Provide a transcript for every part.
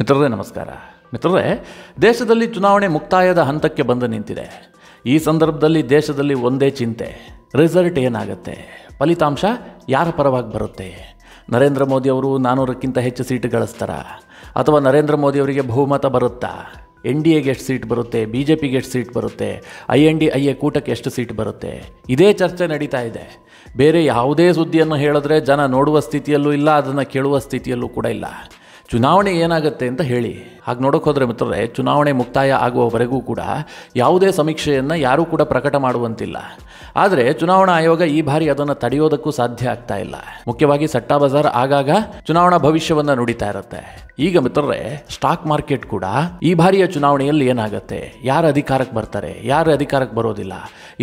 ಮಿತ್ರರೇ ನಮಸ್ಕಾರ ಮಿತ್ರರೇ ದೇಶದಲ್ಲಿ ಚುನಾವಣೆ ಮುಕ್ತಾಯದ ಹಂತಕ್ಕೆ ಬಂದು ನಿಂತಿದೆ ಈ ಸಂದರ್ಭದಲ್ಲಿ ದೇಶದಲ್ಲಿ ಒಂದೇ ಚಿಂತೆ ರಿಸಲ್ಟ್ ಏನಾಗುತ್ತೆ ಫಲಿತಾಂಶ ಯಾರ ಪರವಾಗಿ ಬರುತ್ತೆ ನರೇಂದ್ರ ಮೋದಿಯವರು ನಾನ್ನೂರಕ್ಕಿಂತ ಹೆಚ್ಚು ಸೀಟ್ ಗಳಿಸ್ತಾರಾ ಅಥವಾ ನರೇಂದ್ರ ಮೋದಿಯವರಿಗೆ ಬಹುಮತ ಬರುತ್ತಾ ಎನ್ ಡಿ ಎಗೆ ಎಷ್ಟು ಸೀಟ್ ಬರುತ್ತೆ ಬಿ ಜೆ ಪಿಗೆ ಎಷ್ಟು ಸೀಟ್ ಬರುತ್ತೆ I N D I A ಕೂಟಕ್ಕೆ ಎಷ್ಟು ಸೀಟ್ ಬರುತ್ತೆ ಇದೇ ಚರ್ಚೆ ನಡೀತಾ ಇದೆ ಬೇರೆ ಯಾವುದೇ ಸುದ್ದಿಯನ್ನು ಹೇಳಿದ್ರೆ ಜನ ನೋಡುವ ಸ್ಥಿತಿಯಲ್ಲೂ ಇಲ್ಲ ಅದನ್ನು ಕೇಳುವ ಸ್ಥಿತಿಯಲ್ಲೂ ಕೂಡ ಇಲ್ಲ ಚುನಾವಣೆ ಏನಾಗುತ್ತೆ ಅಂತ ಹೇಳಿ ಹಾಗೆ ನೋಡೋಕೆ ಹೋದರೆ ಮಿತ್ರರೇ ಚುನಾವಣೆ ಮುಕ್ತಾಯ ಆಗುವವರೆಗೂ ಕೂಡ ಯಾವುದೇ ಸಮೀಕ್ಷೆಯನ್ನು ಯಾರೂ ಕೂಡ ಪ್ರಕಟ ಮಾಡುವಂತಿಲ್ಲ ಆದರೆ ಚುನಾವಣಾ ಆಯೋಗ ಈ ಬಾರಿ ಅದನ್ನು ತಡೆಯೋದಕ್ಕೂ ಸಾಧ್ಯ ಆಗ್ತಾ ಇಲ್ಲ ಮುಖ್ಯವಾಗಿ ಸಟ್ಟಾ ಬಜಾರ್ ಆಗಾಗ ಚುನಾವಣಾ ಭವಿಷ್ಯವನ್ನು ನುಡಿತಾ ಇರುತ್ತೆ ಈಗ ಮಿತ್ರರೇ ಸ್ಟಾಕ್ ಮಾರ್ಕೆಟ್ ಕೂಡ ಈ ಬಾರಿಯ ಚುನಾವಣೆಯಲ್ಲಿ ಏನಾಗುತ್ತೆ ಯಾರು ಅಧಿಕಾರಕ್ಕೆ ಬರ್ತಾರೆ ಯಾರು ಅಧಿಕಾರಕ್ಕೆ ಬರೋದಿಲ್ಲ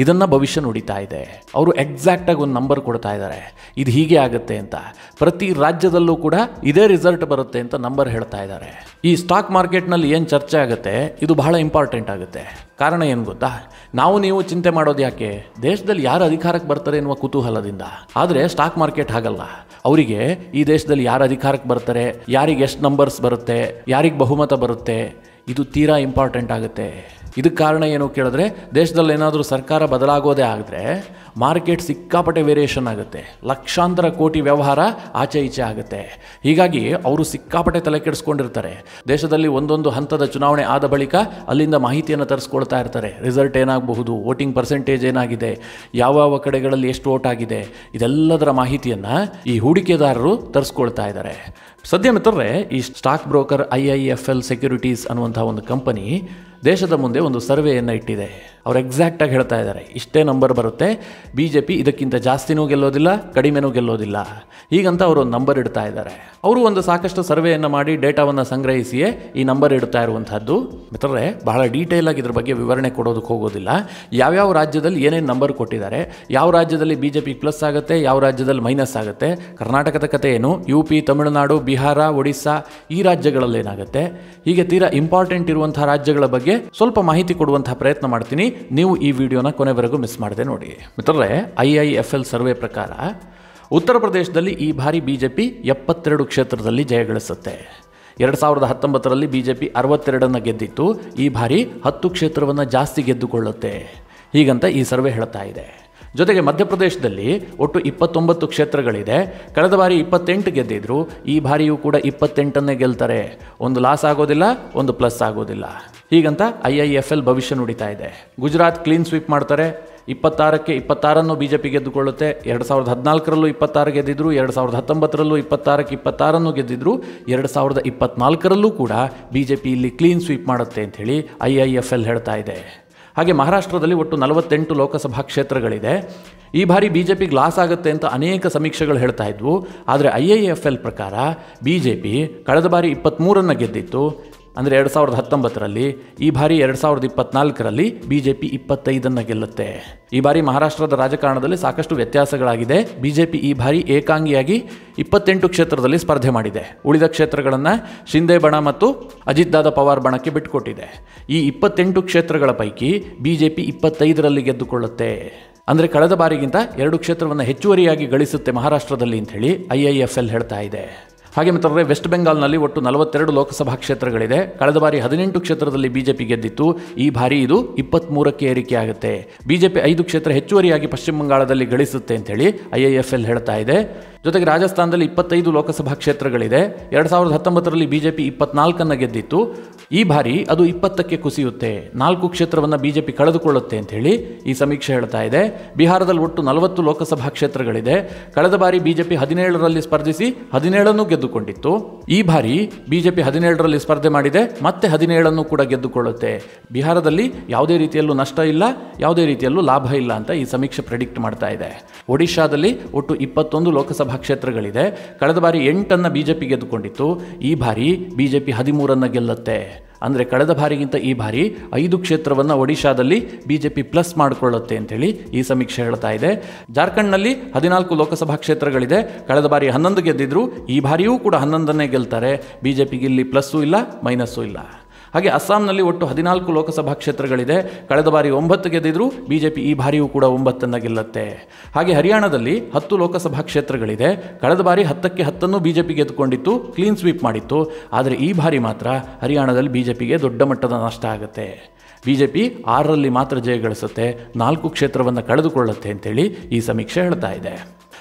ಇದನ್ನ ಭವಿಷ್ಯ ನುಡಿತಾ ಇದೆ ಅವರು ಎಕ್ಸಾಕ್ಟ್ ಆಗಿ ಒಂದು ನಂಬರ್ ಕೊಡ್ತಾ ಇದ್ದಾರೆ ಇದು ಹೀಗೆ ಆಗುತ್ತೆ ಅಂತ ಪ್ರತಿ ರಾಜ್ಯದಲ್ಲೂ ಕೂಡ ಇದೇ ರಿಸಲ್ಟ್ ಬರುತ್ತೆ ಅಂತ ನಂಬರ್ ಹೇಳ್ತಾ ಇದ್ದಾರೆ ಈ ಸ್ಟಾಕ್ ಮಾರ್ಕೆಟ್ನಲ್ಲಿ ಏನು ಚರ್ಚೆ ಆಗುತ್ತೆ ಇದು ಬಹಳ ಇಂಪಾರ್ಟೆಂಟ್ ಆಗುತ್ತೆ ಕಾರಣ ಏನು ಗೊತ್ತಾ ನಾವು ನೀವು ಚಿಂತೆ ಮಾಡೋದು ಯಾಕೆ ದೇಶದಲ್ಲಿ ಯಾರು ಅಧಿಕಾರಕ್ಕೆ ಬರ್ತಾರೆ ಎನ್ನುವ ಕುತೂಹಲದಿಂದ ಆದರೆ ಸ್ಟಾಕ್ ಮಾರ್ಕೆಟ್ ಹಾಗಲ್ಲ ಅವರಿಗೆ ಈ ದೇಶದಲ್ಲಿ ಯಾರು ಅಧಿಕಾರಕ್ಕೆ ಬರ್ತಾರೆ ಯಾರಿಗೆ ಎಷ್ಟು ನಂಬರ್ಸ್ ಬರುತ್ತೆ ಯಾರಿಗೆ ಬಹುಮತ ಬರುತ್ತೆ ಇದು ತೀರಾ ಇಂಪಾರ್ಟೆಂಟ್ ಆಗುತ್ತೆ ಇದಕ್ಕೆ ಕಾರಣ ಏನು ಕೇಳಿದ್ರೆ ದೇಶದಲ್ಲಿ ಏನಾದರೂ ಸರ್ಕಾರ ಬದಲಾಗೋದೇ ಆದರೆ ಮಾರ್ಕೆಟ್ ಸಿಕ್ಕಾಪಟ್ಟೆ ವೇರಿಯೇಷನ್ ಆಗುತ್ತೆ ಲಕ್ಷಾಂತರ ಕೋಟಿ ವ್ಯವಹಾರ ಆಚೆ ಈಚೆ ಆಗುತ್ತೆ ಹೀಗಾಗಿ ಅವರು ಸಿಕ್ಕಾಪಟ್ಟೆ ತಲೆ ಕೆಡಿಸ್ಕೊಂಡಿರ್ತಾರೆ ದೇಶದಲ್ಲಿ ಒಂದೊಂದು ಹಂತದ ಚುನಾವಣೆ ಆದ ಬಳಿಕ ಅಲ್ಲಿಂದ ಮಾಹಿತಿಯನ್ನು ತರಿಸ್ಕೊಳ್ತಾ ಇರ್ತಾರೆ ರಿಸಲ್ಟ್ ಏನಾಗಬಹುದು ವೋಟಿಂಗ್ ಪರ್ಸೆಂಟೇಜ್ ಏನಾಗಿದೆ ಯಾವ ಯಾವ ಕಡೆಗಳಲ್ಲಿ ಎಷ್ಟು ವೋಟ್ ಆಗಿದೆ ಇದೆಲ್ಲದರ ಮಾಹಿತಿಯನ್ನು ಈ ಹೂಡಿಕೆದಾರರು ತರಿಸ್ಕೊಳ್ತಾ ಇದ್ದಾರೆ ಸದ್ಯ ಮಿತ್ರರೇ ಈ stock broker I I F L securities ಅನ್ನುವಂಥ ಒಂದು ಕಂಪನಿ ದೇಶದ ಮುಂದೆ ಒಂದು ಸರ್ವೆಯನ್ನು ಇಟ್ಟಿದೆ ಅವ್ರು ಎಕ್ಸಾಕ್ಟಾಗಿ ಹೇಳ್ತಾ ಇದ್ದಾರೆ ಇಷ್ಟೇ ನಂಬರ್ ಬರುತ್ತೆ ಬಿ ಜೆ ಪಿ ಇದಕ್ಕಿಂತ ಜಾಸ್ತಿನೂ ಗೆಲ್ಲೋದಿಲ್ಲ ಕಡಿಮೆನೂ ಗೆಲ್ಲೋದಿಲ್ಲ ಹೀಗಂತ ಅವರು ಒಂದು ನಂಬರ್ ಇಡ್ತಾ ಇದ್ದಾರೆ ಅವರು ಒಂದು ಸಾಕಷ್ಟು ಸರ್ವೆಯನ್ನು ಮಾಡಿ ಡೇಟಾವನ್ನು ಸಂಗ್ರಹಿಸಿಯೇ ಈ ನಂಬರ್ ಇಡ್ತಾ ಇರುವಂಥದ್ದು ಮಿತ್ರರೆ ಬಹಳ ಡೀಟೇಲ್ ಆಗಿ ಇದ್ರ ಬಗ್ಗೆ ವಿವರಣೆ ಕೊಡೋದಕ್ಕೆ ಹೋಗೋದಿಲ್ಲ ಯಾವ್ಯಾವ ರಾಜ್ಯದಲ್ಲಿ ಏನೇನು ನಂಬರ್ ಕೊಟ್ಟಿದ್ದಾರೆ ಯಾವ ರಾಜ್ಯದಲ್ಲಿ ಬಿ ಜೆ ಪಿ ಪ್ಲಸ್ ಆಗುತ್ತೆ ಯಾವ ರಾಜ್ಯದಲ್ಲಿ ಮೈನಸ್ ಆಗುತ್ತೆ ಕರ್ನಾಟಕದ ಕಥೆ ಏನು ಯು ಪಿ ತಮಿಳುನಾಡು ಬಿಹಾರ ಒಡಿಸ್ಸಾ ಈ ರಾಜ್ಯಗಳಲ್ಲಿ ಏನಾಗುತ್ತೆ ಹೀಗೆ ತೀರಾ ಇಂಪಾರ್ಟೆಂಟ್ ಇರುವಂಥ ರಾಜ್ಯಗಳ ಬಗ್ಗೆ ಸ್ವಲ್ಪ ಮಾಹಿತಿ ಕೊಡುವಂತಹ ಪ್ರಯತ್ನ ಮಾಡ್ತೀನಿ ನೀವು ಈ ವಿಡಿಯೋನ ಕೊನೆವರೆಗೂ ಮಿಸ್ ಮಾಡದೆ ನೋಡಿ ಮಿತ್ರರೇ I I F L survey ಪ್ರಕಾರ ಉತ್ತರ ಪ್ರದೇಶದಲ್ಲಿ ಈ ಬಾರಿ ಬಿ ಜೆ ಪಿ ಎಪ್ಪತ್ತೆರಡು ಕ್ಷೇತ್ರದಲ್ಲಿ ಜಯಗಳಿಸುತ್ತೆ ಎರಡು ಸಾವಿರದ ಹತ್ತೊಂಬತ್ತರಲ್ಲಿ ಬಿ ಜೆ ಪಿ ಅರವತ್ತೆರಡನ್ನು ಗೆದ್ದಿತ್ತು ಈ ಬಾರಿ ಹತ್ತು ಕ್ಷೇತ್ರವನ್ನು ಜಾಸ್ತಿ ಗೆದ್ದುಕೊಳ್ಳುತ್ತೆ ಹೀಗಂತ ಈ ಸರ್ವೆ ಹೇಳ್ತಾ ಇದೆ ಜೊತೆಗೆ ಮಧ್ಯಪ್ರದೇಶದಲ್ಲಿ ಒಟ್ಟು ಇಪ್ಪತ್ತೊಂಬತ್ತು ಕ್ಷೇತ್ರಗಳಿದೆ ಕಳೆದ ಬಾರಿ ಇಪ್ಪತ್ತೆಂಟು ಗೆದ್ದಿದ್ರು ಈ ಬಾರಿಯೂ ಕೂಡ ಇಪ್ಪತ್ತೆಂಟನ್ನೇ ಗೆಲ್ತಾರೆ ಒಂದು ಲಾಸ್ ಆಗೋದಿಲ್ಲ ಒಂದು ಪ್ಲಸ್ ಆಗೋದಿಲ್ಲ ಹೀಗಂತ ಐ ಐ ಎಫ್ ಎಲ್ ಭವಿಷ್ಯ ನುಡಿತಾ ಇದೆ ಗುಜರಾತ್ ಕ್ಲೀನ್ ಸ್ವೀಪ್ ಮಾಡ್ತಾರೆ ಇಪ್ಪತ್ತಾರಕ್ಕೆ ಇಪ್ಪತ್ತಾರನ್ನು ಬಿ ಜೆ ಪಿ ಗೆದ್ದುಕೊಳ್ಳುತ್ತೆ ಎರಡು ಸಾವಿರದ ಹದಿನಾಲ್ಕರಲ್ಲೂ ಇಪ್ಪತ್ತಾರು ಗೆದ್ದಿದ್ರು ಎರಡು ಸಾವಿರದ ಹತ್ತೊಂಬತ್ತರಲ್ಲೂ ಇಪ್ಪತ್ತಾರಕ್ಕೆ ಇಪ್ಪತ್ತಾರನ್ನು ಗೆದ್ದಿದ್ರು ಎರಡು ಸಾವಿರದ ಇಪ್ಪತ್ನಾಲ್ಕರಲ್ಲೂ ಕೂಡ ಬಿ ಜೆ ಪಿ ಇಲ್ಲಿ ಕ್ಲೀನ್ ಸ್ವೀಪ್ ಮಾಡುತ್ತೆ ಅಂಥೇಳಿ ಐ ಐ ಎಫ್ ಎಲ್ ಹೇಳ್ತಾ ಇದೆ ಹಾಗೆ ಮಹಾರಾಷ್ಟ್ರದಲ್ಲಿ ಒಟ್ಟು ನಲವತ್ತೆಂಟು ಲೋಕಸಭಾ ಕ್ಷೇತ್ರಗಳಿದೆ ಈ ಬಾರಿ ಬಿ ಜೆ ಪಿ ಲಾಸ್ ಆಗುತ್ತೆ ಅಂತ ಅನೇಕ ಸಮೀಕ್ಷೆಗಳು ಹೇಳ್ತಾ ಇದ್ವು ಆದರೆ ಐ ಐ ಎಫ್ ಎಲ್ ಪ್ರಕಾರ ಬಿ ಜೆ ಪಿ ಕಳೆದ ಬಾರಿ ಇಪ್ಪತ್ತ್ಮೂರನ್ನು ಗೆದ್ದಿತ್ತು ಅಂದರೆ ಎರಡು ಸಾವಿರದ ಹತ್ತೊಂಬತ್ತರಲ್ಲಿ ಈ ಬಾರಿ ಎರಡು ಸಾವಿರದ ಇಪ್ಪತ್ನಾಲ್ಕರಲ್ಲಿ ಬಿ ಜೆ ಪಿ ಇಪ್ಪತ್ತೈದನ್ನು ಗೆಲ್ಲುತ್ತೆ ಈ ಬಾರಿ ಮಹಾರಾಷ್ಟ್ರದ ರಾಜಕಾರಣದಲ್ಲಿ ಸಾಕಷ್ಟು ವ್ಯತ್ಯಾಸಗಳಾಗಿದೆ ಬಿ ಜೆ ಪಿ ಈ ಬಾರಿ ಏಕಾಂಗಿಯಾಗಿ ಇಪ್ಪತ್ತೆಂಟು ಕ್ಷೇತ್ರದಲ್ಲಿ ಸ್ಪರ್ಧೆ ಮಾಡಿದೆ ಉಳಿದ ಕ್ಷೇತ್ರಗಳನ್ನು ಶಿಂದೆ ಬಣ ಮತ್ತು ಅಜಿತ್ ದಾದ ಪವಾರ್ ಬಣಕ್ಕೆ ಬಿಟ್ಟುಕೊಟ್ಟಿದೆ ಈ ಇಪ್ಪತ್ತೆಂಟು ಕ್ಷೇತ್ರಗಳ ಪೈಕಿ ಬಿ ಜೆ ಪಿ ಇಪ್ಪತ್ತೈದರಲ್ಲಿ ಗೆದ್ದುಕೊಳ್ಳುತ್ತೆ ಅಂದರೆ ಕಳೆದ ಬಾರಿಗಿಂತ ಎರಡು ಕ್ಷೇತ್ರವನ್ನು ಹೆಚ್ಚುವರಿಯಾಗಿ ಗಳಿಸುತ್ತೆ ಮಹಾರಾಷ್ಟ್ರದಲ್ಲಿ ಅಂಥೇಳಿ ಐ ಐ ಎಫ್ ಎಲ್ ಹೇಳ್ತಾ ಇದೆ ಹಾಗೆ ಮಿತ್ರರೆ ವೆಸ್ಟ್ ಬೆಂಗಾಲ್ನಲ್ಲಿ ಒಟ್ಟು ನಲವತ್ತೆರಡು ಲೋಕಸಭಾ ಕ್ಷೇತ್ರಗಳಿದೆ ಕಳೆದ ಬಾರಿ ಹದಿನೆಂಟು ಕ್ಷೇತ್ರದಲ್ಲಿ ಬಿಜೆಪಿ ಗೆದ್ದಿತ್ತು ಈ ಬಾರಿ ಇದು ಇಪ್ಪತ್ತ್ಮೂರಕ್ಕೆ ಏರಿಕೆ ಆಗುತ್ತೆ ಬಿಜೆಪಿ ಐದು ಕ್ಷೇತ್ರ ಹೆಚ್ಚುವರಿಯಾಗಿ ಪಶ್ಚಿಮ ಬಂಗಾಳದಲ್ಲಿ ಗಳಿಸುತ್ತೆ ಅಂತೇಳಿ ಐ ಐ ಎಫ್ ಎಲ್ ಹೇಳ್ತಾ ಇದೆ ಜೊತೆಗೆ ರಾಜಸ್ಥಾನದಲ್ಲಿ ಇಪ್ಪತ್ತೈದು ಲೋಕಸಭಾ ಕ್ಷೇತ್ರಗಳಿದೆ ಎರಡು ಸಾವಿರದ ಹತ್ತೊಂಬತ್ತರಲ್ಲಿ ಬಿಜೆಪಿ ಜೆ ಇಪ್ಪತ್ನಾಲ್ಕನ್ನು ಗೆದ್ದಿತ್ತು ಈ ಬಾರಿ ಅದು ಇಪ್ಪತ್ತಕ್ಕೆ ಕುಸಿಯುತ್ತೆ ನಾಲ್ಕು ಕ್ಷೇತ್ರವನ್ನು ಬಿಜೆಪಿ ಕಳೆದುಕೊಳ್ಳುತ್ತೆ ಅಂತ ಕಳೆದುಕೊಳ್ಳುತ್ತೆ ಅಂಥೇಳಿ ಈ ಸಮೀಕ್ಷೆ ಹೇಳ್ತಾ ಇದೆ ಬಿಹಾರದಲ್ಲಿ ಒಟ್ಟು ನಲವತ್ತು ಲೋಕಸಭಾ ಕ್ಷೇತ್ರಗಳಿದೆ ಕಳೆದ ಬಾರಿ ಬಿಜೆಪಿ ಹದಿನೇಳರಲ್ಲಿ ಸ್ಪರ್ಧಿಸಿ ಹದಿನೇಳನ್ನು ಗೆದ್ದುಕೊಂಡಿತ್ತು ಈ ಬಾರಿ ಬಿಜೆಪಿ ಹದಿನೇಳರಲ್ಲಿ ಸ್ಪರ್ಧೆ ಮಾಡಿದೆ ಮತ್ತೆ ಹದಿನೇಳನ್ನು ಕೂಡ ಗೆದ್ದುಕೊಳ್ಳುತ್ತೆ ಬಿಹಾರದಲ್ಲಿ ಯಾವುದೇ ರೀತಿಯಲ್ಲೂ ನಷ್ಟ ಇಲ್ಲ ಯಾವುದೇ ರೀತಿಯಲ್ಲೂ ಲಾಭ ಇಲ್ಲ ಅಂತ ಈ ಸಮೀಕ್ಷೆ ಪ್ರೆಡಿಕ್ಟ್ ಮಾಡ್ತಾ ಇದೆ ಒಡಿಶಾದಲ್ಲಿ ಒಟ್ಟು ಇಪ್ಪತ್ತೊಂದು ಲೋಕಸಭಾ ಕ್ಷೇತ್ರಗಳಿದೆ ಕಳೆದ ಬಾರಿ ಎಂಟನ್ನು ಬಿ ಜೆ ಪಿ ಗೆದ್ದುಕೊಂಡಿತ್ತು ಈ ಬಾರಿ ಬಿ ಜೆ ಪಿ ಹದಿಮೂರನ್ನು ಗೆಲ್ಲುತ್ತೆ ಅಂದರೆ ಕಳೆದ ಬಾರಿಗಿಂತ ಈ ಬಾರಿ ಐದು ಕ್ಷೇತ್ರವನ್ನು ಒಡಿಶಾದಲ್ಲಿ ಬಿ ಜೆ ಪಿ ಪ್ಲಸ್ ಮಾಡಿಕೊಳ್ಳುತ್ತೆ ಅಂತೇಳಿ ಈ ಸಮೀಕ್ಷೆ ಹೇಳ್ತಾ ಇದೆ ಜಾರ್ಖಂಡ್ನಲ್ಲಿ ಹದಿನಾಲ್ಕು ಲೋಕಸಭಾ ಕ್ಷೇತ್ರಗಳಿದೆ ಕಳೆದ ಬಾರಿ ಹನ್ನೊಂದು ಗೆದ್ದಿದ್ರು ಈ ಬಾರಿಯೂ ಕೂಡ ಹನ್ನೊಂದನ್ನೇ ಗೆಲ್ತಾರೆ ಬಿ ಜೆ ಪಿಗೆ ಇಲ್ಲಿ ಪ್ಲಸ್ಸೂ ಇಲ್ಲ ಮೈನಸ್ಸೂ ಇಲ್ಲ ಹಾಗೆ ಅಸ್ಸಾಂನಲ್ಲಿ ಒಟ್ಟು ಹದಿನಾಲ್ಕು ಲೋಕಸಭಾ ಕ್ಷೇತ್ರಗಳಿದೆ ಕಳೆದ ಬಾರಿ ಒಂಬತ್ತು ಗೆದ್ದಿದ್ರು ಬಿ ಜೆ ಪಿ ಈ ಬಾರಿಯೂ ಕೂಡ ಒಂಬತ್ತನ್ನು ಗೆಲ್ಲುತ್ತೆ ಹಾಗೆ ಹರಿಯಾಣದಲ್ಲಿ ಹತ್ತು ಲೋಕಸಭಾ ಕ್ಷೇತ್ರಗಳಿದೆ ಕಳೆದ ಬಾರಿ ಹತ್ತಕ್ಕೆ ಹತ್ತನ್ನು ಬಿ ಜೆ ಪಿ ಗೆದ್ದುಕೊಂಡಿತ್ತು ಕ್ಲೀನ್ ಸ್ವೀಪ್ ಮಾಡಿತ್ತು ಆದರೆ ಈ ಬಾರಿ ಮಾತ್ರ ಹರಿಯಾಣದಲ್ಲಿ ಬಿ ಜೆ ಪಿಗೆ ದೊಡ್ಡ ಮಟ್ಟದ ನಷ್ಟ ಆಗುತ್ತೆ ಬಿ ಜೆ ಪಿ ಆರರಲ್ಲಿ ಮಾತ್ರ ಜಯ ಗಳಿಸುತ್ತೆ ನಾಲ್ಕು ಕ್ಷೇತ್ರವನ್ನು ಕಳೆದುಕೊಳ್ಳುತ್ತೆ ಅಂತೇಳಿ ಈ ಸಮೀಕ್ಷೆ ಹೇಳ್ತಾ ಇದೆ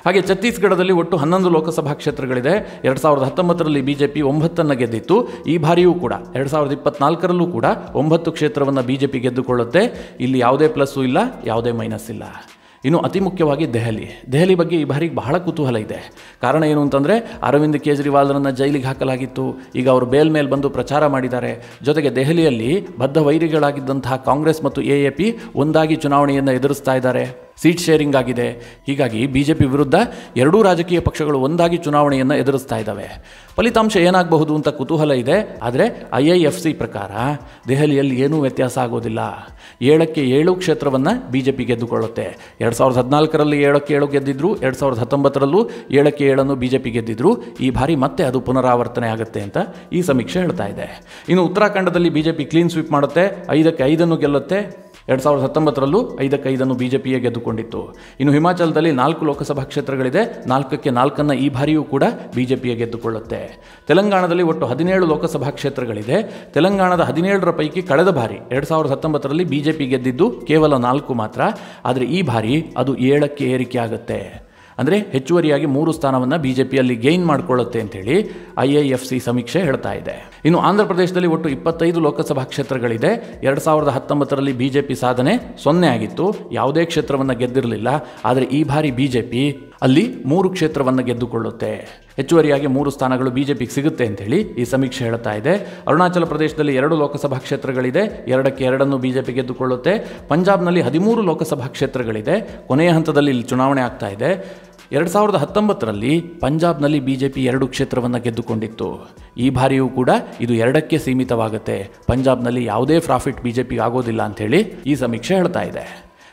ಹಾಗೆ ಛತ್ತೀಸ್ಗಢದಲ್ಲಿ ಒಟ್ಟು ಹನ್ನೊಂದು ಲೋಕಸಭಾ ಕ್ಷೇತ್ರಗಳಿದೆ ಎರಡು ಸಾವಿರದ ಹತ್ತೊಂಬತ್ತರಲ್ಲಿ ಬಿ ಜೆ ಪಿ ಒಂಬತ್ತನ್ನು ಗೆದ್ದಿತ್ತು ಈ ಬಾರಿಯೂ ಕೂಡ ಎರಡು ಸಾವಿರದ ಇಪ್ಪತ್ನಾಲ್ಕರಲ್ಲೂ ಕೂಡ ಒಂಬತ್ತು ಕ್ಷೇತ್ರವನ್ನು ಬಿ ಜೆ ಪಿ ಗೆದ್ದುಕೊಳ್ಳುತ್ತೆ ಇಲ್ಲಿ ಯಾವುದೇ ಪ್ಲಸ್ಸು ಇಲ್ಲ ಯಾವುದೇ ಮೈನಸ್ ಇಲ್ಲ ಇನ್ನು ಅತಿ ಮುಖ್ಯವಾಗಿ ದೆಹಲಿ ದೆಹಲಿ ಬಗ್ಗೆ ಈ ಬಾರಿ ಬಹಳ ಕುತೂಹಲ ಇದೆ ಕಾರಣ ಏನು ಅಂತಂದರೆ ಅರವಿಂದ್ ಕೇಜ್ರಿವಾಲ್ರನ್ನು ಜೈಲಿಗೆ ಹಾಕಲಾಗಿತ್ತು ಈಗ ಅವರು ಬೇಲ್ ಮೇಲೆ ಬಂದು ಪ್ರಚಾರ ಮಾಡಿದ್ದಾರೆ ಜೊತೆಗೆ ದೆಹಲಿಯಲ್ಲಿ ಬದ್ಧ ವೈರಿಗಳಾಗಿದ್ದಂತಹ ಕಾಂಗ್ರೆಸ್ ಮತ್ತು ಎ ಎ ಪಿ ಒಂದಾಗಿ ಚುನಾವಣೆಯನ್ನು ಎದುರಿಸ್ತಾ ಇದ್ದಾರೆ ಸೀಟ್ ಶೇರಿಂಗ್ ಆಗಿದೆ ಹೀಗಾಗಿ ಬಿ ಜೆ ಪಿ ವಿರುದ್ಧ ಎರಡೂ ರಾಜಕೀಯ ಪಕ್ಷಗಳು ಒಂದಾಗಿ ಚುನಾವಣೆಯನ್ನು ಎದುರಿಸ್ತಾ ಇದ್ದಾವೆ ಫಲಿತಾಂಶ ಏನಾಗಬಹುದು ಅಂತ ಕುತೂಹಲ ಇದೆ ಆದರೆ ಐ ಐ ಎಫ್ ಸಿ ಪ್ರಕಾರ ದೆಹಲಿಯಲ್ಲಿ ಏನೂ ವ್ಯತ್ಯಾಸ ಆಗೋದಿಲ್ಲ ಏಳಕ್ಕೆ ಏಳು ಕ್ಷೇತ್ರವನ್ನು ಬಿ ಜೆ ಪಿ ಗೆದ್ದುಕೊಳ್ಳುತ್ತೆ ಎರಡು ಸಾವಿರದ ಹದಿನಾಲ್ಕರಲ್ಲಿ ಏಳಕ್ಕೆ ಏಳು ಗೆದ್ದಿದ್ರು ಎರಡು ಸಾವಿರದ ಹತ್ತೊಂಬತ್ತರಲ್ಲೂ ಏಳಕ್ಕೆ ಏಳನ್ನು ಬಿ ಜೆ ಪಿ ಗೆದ್ದಿದ್ರು ಈ ಬಾರಿ ಮತ್ತೆ ಅದು ಪುನರಾವರ್ತನೆ ಆಗುತ್ತೆ ಅಂತ ಈ ಸಮೀಕ್ಷೆ ಹೇಳ್ತಾ ಇದೆ ಇನ್ನು ಉತ್ತರಾಖಂಡದಲ್ಲಿ B J P clean sweep ಮಾಡುತ್ತೆ ಐದಕ್ಕೆ ಐದನ್ನು ಗೆಲ್ಲುತ್ತೆ ಎರಡು ಸಾವಿರದ ಹತ್ತೊಂಬತ್ತರಲ್ಲೂ ಐದಕ್ಕೆ ಐದನ್ನು ಬಿ ಜೆ ಪಿಯೇ ಗೆದ್ದುಕೊಂಡಿತ್ತು ಇನ್ನು ಹಿಮಾಚಲದಲ್ಲಿ ನಾಲ್ಕು ಲೋಕಸಭಾ ಕ್ಷೇತ್ರಗಳಿದೆ ನಾಲ್ಕಕ್ಕೆ ನಾಲ್ಕನ್ನು ಈ ಬಾರಿಯೂ ಕೂಡ ಬಿ ಜೆ ಪಿಯೇ ಗೆದ್ದುಕೊಳ್ಳುತ್ತೆ ತೆಲಂಗಾಣದಲ್ಲಿ ಒಟ್ಟು ಹದಿನೇಳು ಲೋಕಸಭಾ ಕ್ಷೇತ್ರಗಳಿದೆ ತೆಲಂಗಾಣದ ಹದಿನೇಳರ ಪೈಕಿ ಕಳೆದ ಬಾರಿ ಎರಡು ಸಾವಿರದ ಹತ್ತೊಂಬತ್ತರಲ್ಲಿ ಬಿ ಜೆ ಪಿ ಗೆದ್ದಿದ್ದು ಕೇವಲ ನಾಲ್ಕು ಮಾತ್ರ ಆದರೆ ಈ ಬಾರಿ ಅದು ಏಳಕ್ಕೆ ಏರಿಕೆ ಆಗುತ್ತೆ ಅಂದರೆ ಹೆಚ್ಚುವರಿಯಾಗಿ ಮೂರು ಸ್ಥಾನವನ್ನು ಬಿ ಜೆ ಪಿಯಲ್ಲಿ ಗೈನ್ ಮಾಡಿಕೊಳ್ಳುತ್ತೆ ಅಂತೇಳಿ ಐ ಐ ಎಫ್ ಸಿ ಸಮೀಕ್ಷೆ ಹೇಳ್ತಾ ಇದೆ ಇನ್ನು ಆಂಧ್ರ ಪ್ರದೇಶದಲ್ಲಿ ಒಟ್ಟು ಇಪ್ಪತ್ತೈದು ಲೋಕಸಭಾ ಕ್ಷೇತ್ರಗಳಿದೆ ಎರಡು ಸಾವಿರದ ಹತ್ತೊಂಬತ್ತರಲ್ಲಿ ಬಿ ಜೆ ಪಿ ಸಾಧನೆ ಸೊನ್ನೆ ಆಗಿತ್ತು ಯಾವುದೇ ಕ್ಷೇತ್ರವನ್ನು ಗೆದ್ದಿರಲಿಲ್ಲ ಆದರೆ ಈ ಬಾರಿ ಬಿ ಅಲ್ಲಿ ಮೂರು ಕ್ಷೇತ್ರವನ್ನು ಗೆದ್ದುಕೊಳ್ಳುತ್ತೆ ಹೆಚ್ಚುವರಿಯಾಗಿ ಮೂರು ಸ್ಥಾನಗಳು ಬಿಜೆಪಿಗೆ ಸಿಗುತ್ತೆ ಅಂತೇಳಿ ಈ ಸಮೀಕ್ಷೆ ಹೇಳ್ತಾ ಇದೆ ಅರುಣಾಚಲ ಪ್ರದೇಶದಲ್ಲಿ ಎರಡು ಲೋಕಸಭಾ ಕ್ಷೇತ್ರಗಳಿದೆ ಎರಡಕ್ಕೆ ಎರಡನ್ನು ಬಿಜೆಪಿ ಗೆದ್ದುಕೊಳ್ಳುತ್ತೆ ಪಂಜಾಬ್ನಲ್ಲಿ ಹದಿಮೂರು ಲೋಕಸಭಾ ಕ್ಷೇತ್ರಗಳಿದೆ ಕೊನೆಯ ಹಂತದಲ್ಲಿ ಇಲ್ಲಿ ಚುನಾವಣೆ ಆಗ್ತಾ ಇದೆ ಎರಡು ಸಾವಿರದ ಹತ್ತೊಂಬತ್ತರಲ್ಲಿ ಪಂಜಾಬ್ನಲ್ಲಿ ಬಿ ಜೆ ಪಿ ಎರಡು ಕ್ಷೇತ್ರವನ್ನು ಗೆದ್ದುಕೊಂಡಿತ್ತು ಈ ಬಾರಿಯೂ ಕೂಡ ಇದು ಎರಡಕ್ಕೆ ಸೀಮಿತವಾಗುತ್ತೆ ಪಂಜಾಬ್ನಲ್ಲಿ ಯಾವುದೇ ಪ್ರಾಫಿಟ್ ಬಿ ಜೆ ಪಿ ಆಗೋದಿಲ್ಲ ಅಂಥೇಳಿ ಈ ಸಮೀಕ್ಷೆ ಹೇಳ್ತಾ ಇದೆ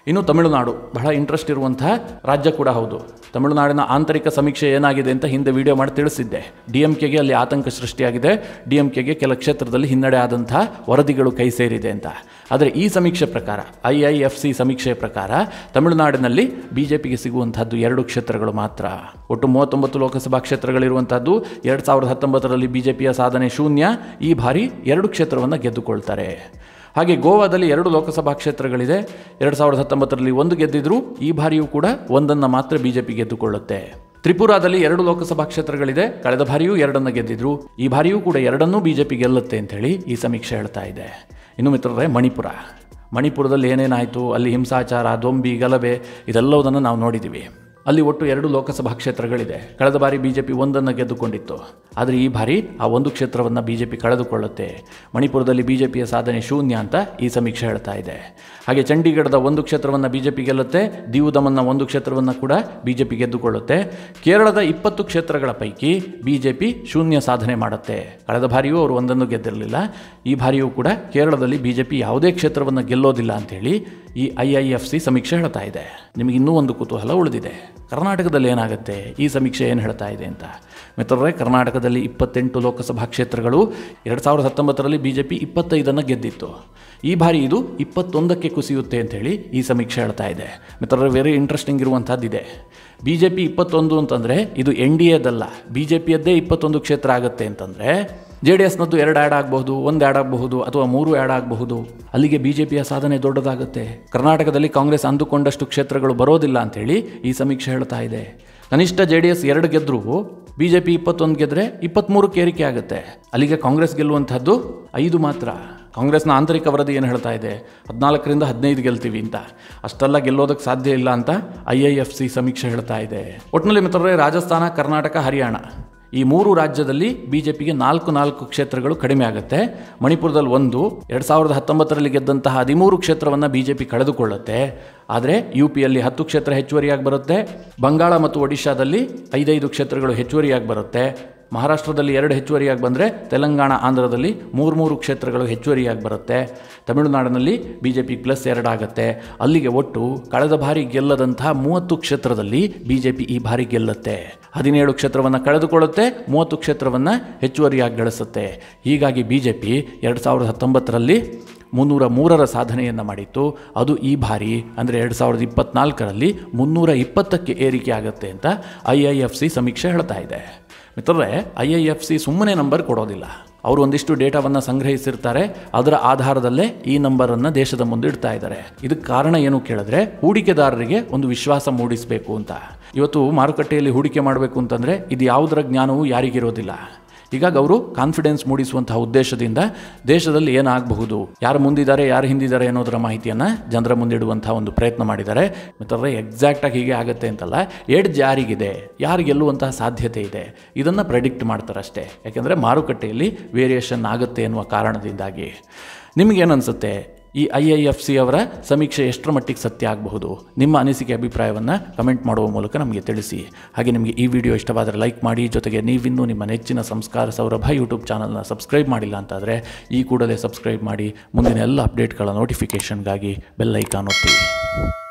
ಇನ್ನು ತಮಿಳುನಾಡು ಬಹಳ ಇಂಟ್ರೆಸ್ಟ್ ಇರುವಂತಹ ರಾಜ್ಯ ಕೂಡ ಹೌದು ತಮಿಳುನಾಡಿನ ಆಂತರಿಕ ಸಮೀಕ್ಷೆ ಏನಾಗಿದೆ ಅಂತ ಹಿಂದೆ ವಿಡಿಯೋ ಮಾಡಿ ತಿಳಿಸಿದ್ದೆ ಡಿ ಎಂ ಕೆಗೆ ಅಲ್ಲಿ ಆತಂಕ ಸೃಷ್ಟಿಯಾಗಿದೆ ಡಿ ಎಂ ಕೆಗೆ ಕೆಲ ಕ್ಷೇತ್ರದಲ್ಲಿ ಹಿನ್ನಡೆ ಆದಂತಹ ವರದಿಗಳು ಕೈ ಸೇರಿದೆ ಅಂತ ಆದರೆ ಈ ಸಮೀಕ್ಷೆ ಪ್ರಕಾರ ಐ ಐ ಎಫ್ ಸಿ ಸಮೀಕ್ಷೆ ಪ್ರಕಾರ ತಮಿಳುನಾಡಿನಲ್ಲಿ ಬಿ ಜೆ ಪಿಗೆ ಸಿಗುವಂಥದ್ದು ಎರಡು ಕ್ಷೇತ್ರಗಳು ಮಾತ್ರ ಒಟ್ಟು ಮೂವತ್ತೊಂಬತ್ತು ಲೋಕಸಭಾ ಕ್ಷೇತ್ರಗಳಿರುವಂಥದ್ದು ಎರಡು ಸಾವಿರದ ಹತ್ತೊಂಬತ್ತರಲ್ಲಿ ಬಿ ಜೆ ಪಿಯ ಸಾಧನೆ ಶೂನ್ಯ ಈ ಬಾರಿ ಎರಡು ಕ್ಷೇತ್ರವನ್ನು ಗೆದ್ದುಕೊಳ್ತಾರೆ ಹಾಗೆ ಗೋವಾದಲ್ಲಿ ಎರಡು ಲೋಕಸಭಾ ಕ್ಷೇತ್ರಗಳಿದೆ ಎರಡು ಸಾವಿರದ ಹತ್ತೊಂಬತ್ತರಲ್ಲಿ ಒಂದು ಗೆದ್ದಿದ್ರು ಈ ಬಾರಿಯೂ ಕೂಡ ಒಂದನ್ನು ಮಾತ್ರ ಬಿಜೆಪಿ ಗೆದ್ದುಕೊಳ್ಳುತ್ತೆ ತ್ರಿಪುರಾದಲ್ಲಿ ಎರಡು ಲೋಕಸಭಾ ಕ್ಷೇತ್ರಗಳಿದೆ ಕಳೆದ ಬಾರಿಯೂ ಎರಡನ್ನು ಗೆದ್ದಿದ್ರು ಈ ಬಾರಿಯೂ ಕೂಡ ಎರಡನ್ನೂ ಬಿಜೆಪಿ ಗೆಲ್ಲುತ್ತೆ ಅಂತ ಹೇಳಿ ಈ ಸಮೀಕ್ಷೆ ಹೇಳ್ತಾ ಇದೆ ಇನ್ನು ಮಿತ್ರರೇ ಮಣಿಪುರ ಮಣಿಪುರದಲ್ಲಿ ಏನೇನಾಯಿತು ಅಲ್ಲಿ ಹಿಂಸಾಚಾರ ದೊಂಬಿ ಗಲಭೆ ಇದೆಲ್ಲವುದನ್ನು ನಾವು ನೋಡಿದ್ದೀವಿ ಅಲ್ಲಿ ಒಟ್ಟು ಎರಡು ಲೋಕಸಭಾ ಕ್ಷೇತ್ರಗಳಿದೆ ಕಳೆದ ಬಾರಿ ಬಿ ಜೆ ಪಿ ಒಂದನ್ನು ಗೆದ್ದುಕೊಂಡಿತ್ತು ಆದರೆ ಈ ಬಾರಿ ಆ ಒಂದು ಕ್ಷೇತ್ರವನ್ನು ಬಿ ಜೆ ಪಿ ಕಳೆದುಕೊಳ್ಳುತ್ತೆ ಮಣಿಪುರದಲ್ಲಿ ಬಿ ಜೆ ಪಿಯ ಸಾಧನೆ ಶೂನ್ಯ ಅಂತ ಈ ಸಮೀಕ್ಷೆ ಹೇಳ್ತಾ ಇದೆ ಹಾಗೆ ಚಂಡೀಗಢದ ಒಂದು ಕ್ಷೇತ್ರವನ್ನು ಬಿ ಜೆ ಪಿ ಗೆಲ್ಲುತ್ತೆ ದೀವು ಒಂದು ಕ್ಷೇತ್ರವನ್ನು ಕೂಡ ಬಿ ಜೆ ಪಿ ಗೆದ್ದುಕೊಳ್ಳುತ್ತೆ ಕೇರಳದ ಇಪ್ಪತ್ತು ಕ್ಷೇತ್ರಗಳ ಪೈಕಿ ಬಿ ಜೆ ಪಿ ಶೂನ್ಯ ಸಾಧನೆ ಮಾಡುತ್ತೆ ಕಳೆದ ಬಾರಿಯೂ ಅವರು ಒಂದನ್ನು ಗೆದ್ದಿರಲಿಲ್ಲ ಈ ಬಾರಿಯೂ ಕೂಡ ಕೇರಳದಲ್ಲಿ ಬಿ ಜೆ ಪಿ ಯಾವುದೇ ಕ್ಷೇತ್ರವನ್ನು ಗೆಲ್ಲೋದಿಲ್ಲ ಅಂತೇಳಿ ಈ ಐ ಐ ಎಫ್ ಸಿ ಸಮೀಕ್ಷೆ ಹೇಳ್ತಾ ಇದೆ ನಿಮಗೆ ಇನ್ನೂ ಒಂದು ಕುತೂಹಲ ಉಳಿದಿದೆ ಕರ್ನಾಟಕದಲ್ಲಿ ಏನಾಗುತ್ತೆ ಈ ಸಮೀಕ್ಷೆ ಏನು ಹೇಳ್ತಾ ಇದೆ ಅಂತ ಮಿತ್ರರೇ ಕರ್ನಾಟಕದಲ್ಲಿ ಇಪ್ಪತ್ತೆಂಟು ಲೋಕಸಭಾ ಕ್ಷೇತ್ರಗಳು ಎರಡು ಸಾವಿರದ ಹತ್ತೊಂಬತ್ತರಲ್ಲಿ ಬಿ ಜೆ ಪಿ ಇಪ್ಪತ್ತೈದನ್ನು ಗೆದ್ದಿತ್ತು ಈ ಬಾರಿ ಇದು ಇಪ್ಪತ್ತೊಂದಕ್ಕೆ ಕುಸಿಯುತ್ತೆ ಅಂಥೇಳಿ ಈ ಸಮೀಕ್ಷೆ ಹೇಳ್ತಾ ಇದೆ ಮಿತ್ರರೇ ವೆರಿ ಇಂಟ್ರೆಸ್ಟಿಂಗ್ ಇರುವಂಥದ್ದಿದೆ ಬಿ ಜೆ ಪಿ ಇಪ್ಪತ್ತೊಂದು ಅಂತಂದರೆ ಇದು ಎನ್ ಡಿ ಎದಲ್ಲ ಬಿ ಜೆ ಪಿಯದ್ದೇ ಇಪ್ಪತ್ತೊಂದು ಕ್ಷೇತ್ರ ಆಗುತ್ತೆ ಅಂತಂದರೆ ಜೆ ಡಿ ಎಸ್ನದ್ದು ಎರಡು ಆ್ಯಡ್ ಆಗಬಹುದು ಒಂದು ಆ್ಯಡ್ ಆಗಬಹುದು ಅಥವಾ ಮೂರು ಆ್ಯಡ್ ಆಗಬಹುದು ಅಲ್ಲಿಗೆ ಬಿ ಜೆ ಪಿಯ ಸಾಧನೆ ದೊಡ್ಡದಾಗುತ್ತೆ ಕರ್ನಾಟಕದಲ್ಲಿ ಕಾಂಗ್ರೆಸ್ ಅಂದುಕೊಂಡಷ್ಟು ಕ್ಷೇತ್ರಗಳು ಬರೋದಿಲ್ಲ ಅಂತೇಳಿ ಈ ಸಮೀಕ್ಷೆ ಹೇಳ್ತಾ ಇದೆ ಕನಿಷ್ಠ ಜೆ ಡಿ ಎಸ್ ಎರಡು ಗೆದ್ರು ಬಿ ಜೆ ಪಿ ಇಪ್ಪತ್ತೊಂದು ಗೆದ್ರೆ ಇಪ್ಪತ್ತ್ಮೂರಕ್ಕೆ ಏರಿಕೆ ಆಗುತ್ತೆ ಅಲ್ಲಿಗೆ ಕಾಂಗ್ರೆಸ್ ಗೆಲ್ಲುವಂಥದ್ದು ಐದು ಮಾತ್ರ ಕಾಂಗ್ರೆಸ್ನ ಆಂತರಿಕ ವರದಿ ಏನು ಹೇಳ್ತಾ ಇದೆ ಹದಿನಾಲ್ಕರಿಂದ ಹದಿನೈದು ಗೆಲ್ತೀವಿ ಅಂತ ಅಷ್ಟೆಲ್ಲ ಗೆಲ್ಲೋದಕ್ಕೆ ಸಾಧ್ಯ ಇಲ್ಲ ಅಂತ ಐ ಐ ಎಫ್ ಸಿ ಸಮೀಕ್ಷೆ ಹೇಳ್ತಾ ಇದೆ ಒಟ್ಟಿನಲ್ಲಿ ಮಿತ್ರರೇ ರಾಜಸ್ಥಾನ ಕರ್ನಾಟಕ ಹರಿಯಾಣ ಈ ಮೂರು ರಾಜ್ಯದಲ್ಲಿ ಬಿ ಜೆ ಪಿಗೆ ನಾಲ್ಕು ನಾಲ್ಕು ಕ್ಷೇತ್ರಗಳು ಕಡಿಮೆ ಆಗುತ್ತೆ ಮಣಿಪುರದಲ್ಲಿ ಒಂದು ಎರಡು ಸಾವಿರದ ಹತ್ತೊಂಬತ್ತರಲ್ಲಿ ಗೆದ್ದಂತಹ ಹದಿಮೂರು ಕ್ಷೇತ್ರವನ್ನು ಬಿ ಜೆ ಪಿ ಕಳೆದುಕೊಳ್ಳುತ್ತೆ ಆದರೆ ಯು ಪಿಯಲ್ಲಿ ಹತ್ತು ಕ್ಷೇತ್ರ ಹೆಚ್ಚುವರಿಯಾಗಿ ಬರುತ್ತೆ ಬಂಗಾಳ ಮತ್ತು ಒಡಿಶಾದಲ್ಲಿ ಐದೈದು ಕ್ಷೇತ್ರಗಳು ಹೆಚ್ಚುವರಿಯಾಗಿ ಬರುತ್ತೆ ಮಹಾರಾಷ್ಟ್ರದಲ್ಲಿ ಎರಡು ಹೆಚ್ಚುವರಿಯಾಗಿ ಬಂದರೆ ತೆಲಂಗಾಣ ಆಂಧ್ರದಲ್ಲಿ ಮೂರು ಮೂರು ಕ್ಷೇತ್ರಗಳು ಹೆಚ್ಚುವರಿಯಾಗಿ ಬರುತ್ತೆ ತಮಿಳುನಾಡಿನಲ್ಲಿ ಬಿ ಜೆ ಪಿ ಪ್ಲಸ್ ಎರಡಾಗತ್ತೆ ಅಲ್ಲಿಗೆ ಒಟ್ಟು ಕಳೆದ ಬಾರಿ ಗೆಲ್ಲದಂತಹ ಮೂವತ್ತು ಕ್ಷೇತ್ರದಲ್ಲಿ ಬಿ ಜೆ ಪಿ ಈ ಬಾರಿ ಗೆಲ್ಲುತ್ತೆ ಹದಿನೇಳು ಕ್ಷೇತ್ರವನ್ನು ಕಳೆದುಕೊಳ್ಳುತ್ತೆ ಮೂವತ್ತು ಕ್ಷೇತ್ರವನ್ನು ಹೆಚ್ಚುವರಿಯಾಗಿ ಗಳಿಸುತ್ತೆ ಹೀಗಾಗಿ ಬಿ ಜೆ ಪಿ ಎರಡು ಸಾವಿರದ ಹತ್ತೊಂಬತ್ತರಲ್ಲಿ ಮುನ್ನೂರ ಮೂರರ ಸಾಧನೆಯನ್ನು ಮಾಡಿತ್ತು ಅದು ಈ ಬಾರಿ ಅಂದರೆ ಎರಡು ಸಾವಿರದ ಇಪ್ಪತ್ತ್ನಾಲ್ಕರಲ್ಲಿ ಮುನ್ನೂರ ಇಪ್ಪತ್ತಕ್ಕೆ ಏರಿಕೆ ಆಗುತ್ತೆ ಅಂತ ಐ ಐ ಎಫ್ ಸಿ ಸಮೀಕ್ಷೆ ಹೇಳ್ತಾ ಇದೆ ಮಿತ್ರರೇ ಐ ಐ ಎಫ್ ಸಿ ಸುಮ್ಮನೆ ನಂಬರ್ ಕೊಡೋದಿಲ್ಲ ಅವರು ಒಂದಿಷ್ಟು ಡೇಟಾವನ್ನು ಸಂಗ್ರಹಿಸಿರ್ತಾರೆ ಅದರ ಆಧಾರದಲ್ಲೇ ಈ ನಂಬರನ್ನು ದೇಶದ ಮುಂದೆ ಇಡ್ತಾ ಇದ್ದಾರೆ ಇದಕ್ಕೆ ಕಾರಣ ಏನು ಕೇಳಿದ್ರೆ ಹೂಡಿಕೆದಾರರಿಗೆ ಒಂದು ವಿಶ್ವಾಸ ಮೂಡಿಸಬೇಕು ಅಂತ ಇವತ್ತು ಮಾರುಕಟ್ಟೆಯಲ್ಲಿ ಹೂಡಿಕೆ ಮಾಡಬೇಕು ಅಂತಂದರೆ ಇದು ಯಾವುದರ ಜ್ಞಾನವೂ ಯಾರಿಗಿರೋದಿಲ್ಲ ಹೀಗಾಗಿ ಅವರು ಕಾನ್ಫಿಡೆನ್ಸ್ ಮೂಡಿಸುವಂತಹ ಉದ್ದೇಶದಿಂದ ದೇಶದಲ್ಲಿ ಏನಾಗಬಹುದು ಯಾರು ಮುಂದಿದ್ದಾರೆ ಯಾರು ಹಿಂದಿದ್ದಾರೆ ಅನ್ನೋದರ ಮಾಹಿತಿಯನ್ನು ಜನರ ಮುಂದಿಡುವಂಥ ಒಂದು ಪ್ರಯತ್ನ ಮಾಡಿದ್ದಾರೆ ಮಿತ್ರರೇ ಎಕ್ಸಾಕ್ಟಾಗಿ ಹೀಗೆ ಆಗುತ್ತೆ ಅಂತಲ್ಲ ಎಡ್ಜ್ ಯಾರಿಗಿದೆ ಯಾರು ಗೆಲ್ಲುವಂತಹ ಸಾಧ್ಯತೆ ಇದೆ ಇದನ್ನು ಪ್ರೆಡಿಕ್ಟ್ ಮಾಡ್ತಾರೆ ಅಷ್ಟೇ ಯಾಕೆಂದರೆ ಮಾರುಕಟ್ಟೆಯಲ್ಲಿ ವೇರಿಯೇಷನ್ ಆಗುತ್ತೆ ಎನ್ನುವ ಕಾರಣದಿಂದಾಗಿ ನಿಮಗೇನು ಅನಿಸುತ್ತೆ ಈ ಐ ಐ ಎಫ್ ಸಿ ಅವರ ಸಮೀಕ್ಷೆ ಎಷ್ಟರ ಮಟ್ಟಿಗೆ ಸತ್ಯ ಆಗಬಹುದು ನಿಮ್ಮ ಅನಿಸಿಕೆ ಅಭಿಪ್ರಾಯವನ್ನು ಕಮೆಂಟ್ ಮಾಡುವ ಮೂಲಕ ನಮಗೆ ತಿಳಿಸಿ ಹಾಗೆ ನಿಮಗೆ ಈ ವಿಡಿಯೋ ಇಷ್ಟವಾದರೆ ಲೈಕ್ ಮಾಡಿ ಜೊತೆಗೆ ನೀವಿನ್ನೂ ನಿಮ್ಮ ನೆಚ್ಚಿನ ಸಂಸ್ಕಾರ ಸೌರಭ ಯೂಟ್ಯೂಬ್ ಚಾನಲ್ನ ಸಬ್ಸ್ಕ್ರೈಬ್ ಮಾಡಿಲ್ಲ ಅಂತಾದರೆ ಈ ಕೂಡಲೇ ಸಬ್ಸ್ಕ್ರೈಬ್ ಮಾಡಿ ಮುಂದಿನ ಎಲ್ಲ ಅಪ್ಡೇಟ್ಗಳ ನೋಟಿಫಿಕೇಷನ್ಗಾಗಿ ಬೆಲ್ಲೈಕಾನ್ ಒತ್ತಿ